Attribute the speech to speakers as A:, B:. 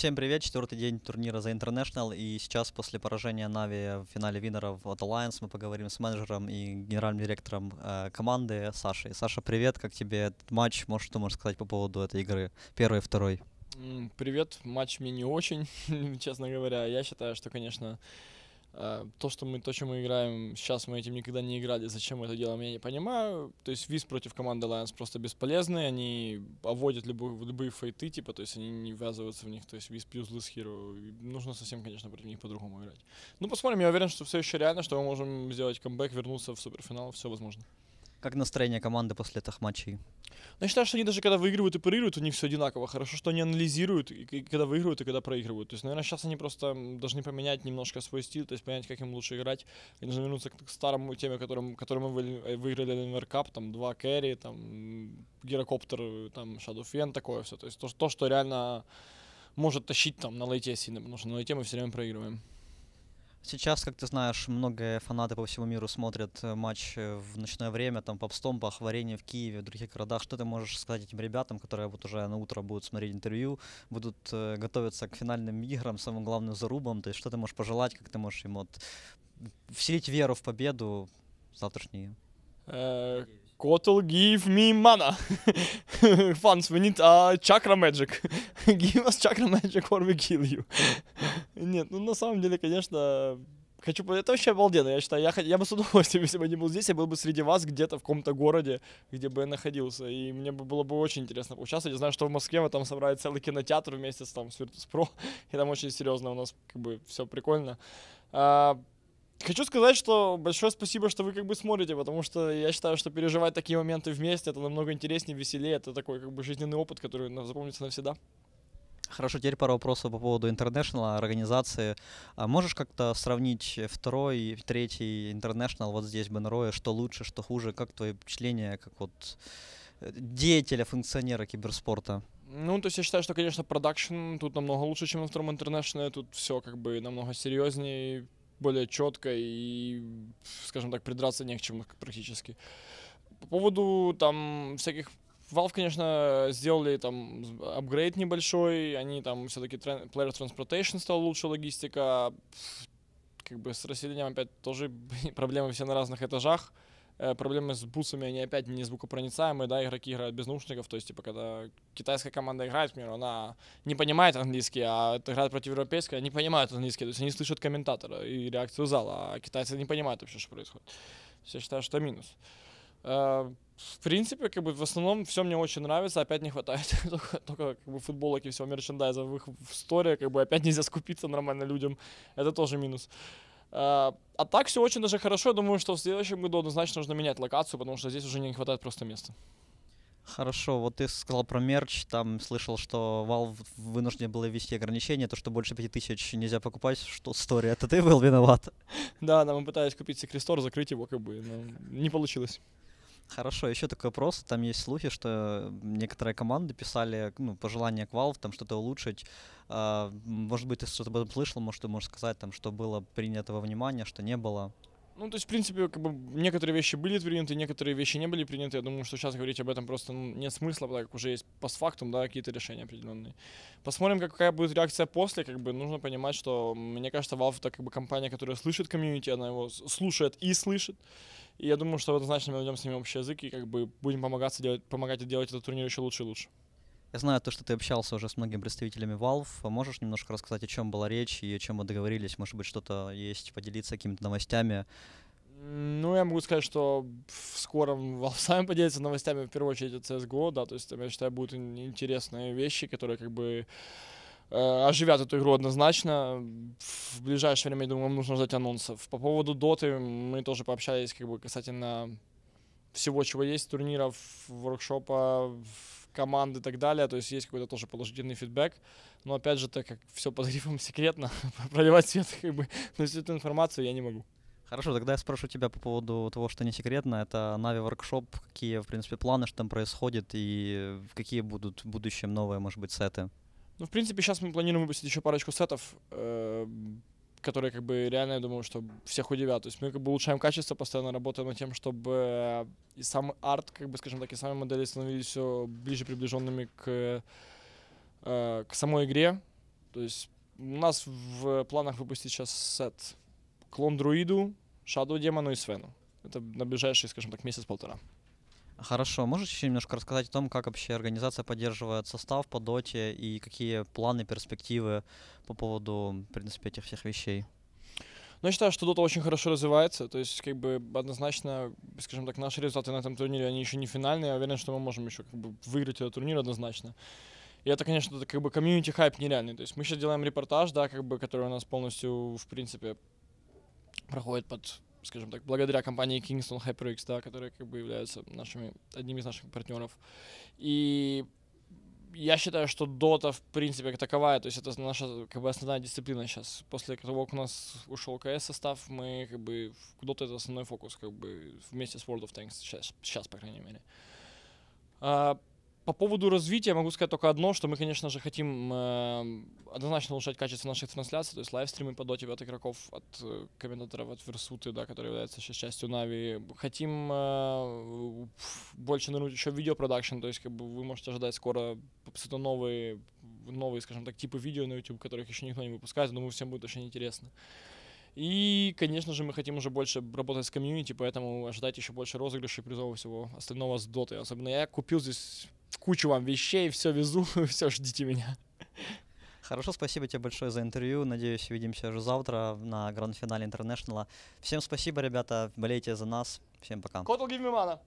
A: Всем привет, четвертый день турнира за International, и сейчас после поражения Нави в финале виннеров от Alliance мы поговорим с менеджером и генеральным директором э, команды Сашей. Саша, привет, как тебе этот матч? Может, что можешь сказать по поводу этой игры? Первый, второй.
B: Привет, матч мне не очень, честно говоря. Я считаю, что, конечно, а, то, что мы, то, чем мы играем, сейчас мы этим никогда не играли, зачем мы это делаем, я не понимаю. То есть виз против команды Lions просто бесполезны, они оводят любые, любые фейты, типа, то есть они не ввязываются в них, то есть виз плюс лыс хиру. Нужно совсем, конечно, против них по-другому играть. Ну, посмотрим, я уверен, что все еще реально, что мы можем сделать камбэк, вернуться в суперфинал, все возможно. Как настроение команды после этих матчей? Ну, я считаю, что они даже когда выигрывают и проигрывают, у них все одинаково. Хорошо, что они анализируют, и, когда выигрывают, и когда проигрывают. То есть, наверное, сейчас они просто должны поменять немножко свой стиль, то есть понять, как им лучше играть. Они должны вернуться к, к старому теме, которым, которым мы э, выиграли Denver Cup, там, два кэрри, там, гирокоптер, там, Shadow Фен, такое все. То есть то, то, что реально может тащить там на лейте сильно, потому что на лейте мы все время проигрываем. Сейчас, как
A: ты знаешь, многие фанаты по всему миру смотрят э, матч э, в ночное время, там, по обстомпах, в арене в Киеве, в других городах. Что ты можешь сказать этим ребятам, которые вот уже на утро будут смотреть интервью, будут э, готовиться к финальным играм, самым главным зарубам? То есть что ты можешь пожелать, как ты можешь им вот
B: вселить веру в победу завтрашние? Котл, э, give me mana. Fans, we need a а, chakra magic. give us chakra magic or we kill you. Нет, ну на самом деле, конечно, хочу... Это вообще обалденно, я считаю. Я, я бы с удовольствием, если бы не был здесь, я был бы среди вас где-то в каком-то городе, где бы я находился. И мне бы было бы очень интересно поучаствовать. Я знаю, что в Москве мы там собрали целый кинотеатр вместе с там с Virtus И там очень серьезно у нас как бы все прикольно. А, Хочу сказать, что большое спасибо, что вы как бы смотрите, потому что я считаю, что переживать такие моменты вместе, это намного интереснее, веселее, это такой как бы жизненный опыт, который запомнится навсегда.
A: Хорошо, теперь пару вопросов по поводу International а, организации. А можешь как-то сравнить э, второй и третий International вот здесь, Бенроя, что лучше, что хуже? Как твои впечатления, как вот э, деятеля, функционера киберспорта?
B: Ну, то есть я считаю, что, конечно, продакшн тут намного лучше, чем на втором интернешнале. Тут все как бы намного серьезнее, более четко и, скажем так, придраться не к чему практически. По поводу там всяких Valve, конечно, сделали там апгрейд небольшой, они там все-таки Player Transportation стал лучше, логистика, как бы с расселением опять тоже проблемы все на разных этажах, э, проблемы с бусами, они опять не звукопроницаемые, да, игроки играют без наушников, то есть, типа, когда китайская команда играет, к примеру, она не понимает английский, а играет против европейской, они понимают английский, то есть они слышат комментатора и реакцию зала, а китайцы не понимают вообще, что происходит. я считаю, что минус. Э, в принципе, как бы в основном все мне очень нравится, опять не хватает только, только как бы футболок и всего мерчендайза в их в как бы опять нельзя скупиться нормально людям, это тоже минус. А, а так все очень даже хорошо, я думаю, что в следующем году однозначно нужно менять локацию, потому что здесь уже не хватает просто места.
A: Хорошо, вот ты сказал про мерч, там слышал, что Valve вынужден был ввести ограничения, то, что больше 5000 нельзя покупать, что стори, это ты был виноват?
B: Да, да, мы пытались купить
A: Secret Store, закрыть его, как бы, но не получилось. Хорошо, еще такой вопрос. Там есть слухи, что некоторые команды писали ну, пожелания к Valve, там что-то улучшить. А, может быть, ты что-то об этом слышал, может, ты можешь сказать, там, что было принято во внимание, что не было?
B: Ну, то есть, в принципе, как бы некоторые вещи были приняты, некоторые вещи не были приняты. Я думаю, что сейчас говорить об этом просто ну, нет смысла, так как уже есть постфактум, да, какие-то решения определенные. Посмотрим, какая будет реакция после, как бы нужно понимать, что, мне кажется, Valve это как бы компания, которая слышит комьюнити, она его слушает и слышит. И я думаю, что однозначно мы найдем с ними общий язык и как бы будем помогаться делать, помогать делать этот турнир еще лучше и лучше.
A: Я знаю то, что ты общался уже с многими представителями Valve. А можешь немножко рассказать, о чем была речь и о чем мы договорились? Может быть, что-то есть, поделиться какими-то новостями?
B: Ну, я могу сказать, что в скором Valve сами поделится новостями, в первую очередь, от CSGO, да, то есть, я считаю, будут интересные вещи, которые, как бы, Э, оживят эту игру однозначно. В ближайшее время, я думаю, нужно ждать анонсов. По поводу доты мы тоже пообщались как бы касательно всего, чего есть, турниров, воркшопа, команды и так далее. То есть есть какой-то тоже положительный фидбэк. Но опять же, так как все под грифом секретно, проливать свет как бы на всю эту информацию я не
A: могу. Хорошо, тогда я спрошу тебя по поводу того, что не секретно. Это Нави воркшоп, какие, в принципе, планы, что там происходит и какие будут в будущем новые, может быть, сеты?
B: Ну, в принципе, сейчас мы планируем выпустить еще парочку сетов, э, которые, как бы, реально, я думаю, что всех удивят. То есть мы, как бы, улучшаем качество, постоянно работаем над тем, чтобы э, и сам арт, как бы, скажем так, и сами модели становились все ближе приближенными к, э, к самой игре. То есть у нас в планах выпустить сейчас сет клон друиду, шаду демону и свену. Это на ближайший, скажем так, месяц-полтора.
A: Хорошо, можешь еще немножко рассказать о том, как вообще организация поддерживает состав по доте и какие планы, перспективы по поводу, в принципе, этих всех вещей?
B: Ну я считаю, что Дота очень хорошо развивается. То есть, как бы однозначно, скажем так, наши результаты на этом турнире, они еще не финальные. Я уверен, что мы можем еще как бы, выиграть этот турнир однозначно. И это, конечно, это, как бы комьюнити хайп нереальный. То есть мы сейчас делаем репортаж, да, как бы, который у нас полностью, в принципе, проходит под скажем так, благодаря компании Kingston HyperX, да, которая как бы является нашими, одним из наших партнеров. И я считаю, что Dota, в принципе, как таковая, то есть это наша как бы основная дисциплина сейчас. После того, как у нас ушел КС состав, мы как бы в Dota это основной фокус, как бы вместе с World of Tanks сейчас, сейчас по крайней мере. А, по поводу развития могу сказать только одно, что мы, конечно же, хотим э, однозначно улучшать качество наших трансляций, то есть лайвстримы по доте от игроков, от э, комментаторов, от Версуты, да, который является сейчас частью Нави. Хотим э, больше нырнуть еще в видеопродакшн, то есть как бы вы можете ожидать скоро абсолютно новые, новые, скажем так, типы видео на YouTube, которых еще никто не выпускает, думаю, всем будет очень интересно. И, конечно же, мы хотим уже больше работать с комьюнити, поэтому ожидать еще больше розыгрышей, призов и всего остального с доты. Особенно я купил здесь кучу вам вещей, все везу, все ждите меня.
A: Хорошо, спасибо тебе большое за интервью. Надеюсь, увидимся уже завтра на гранд-финале Интернешнала. Всем спасибо, ребята. Болейте за нас. Всем пока. Котл
B: Гивмимана.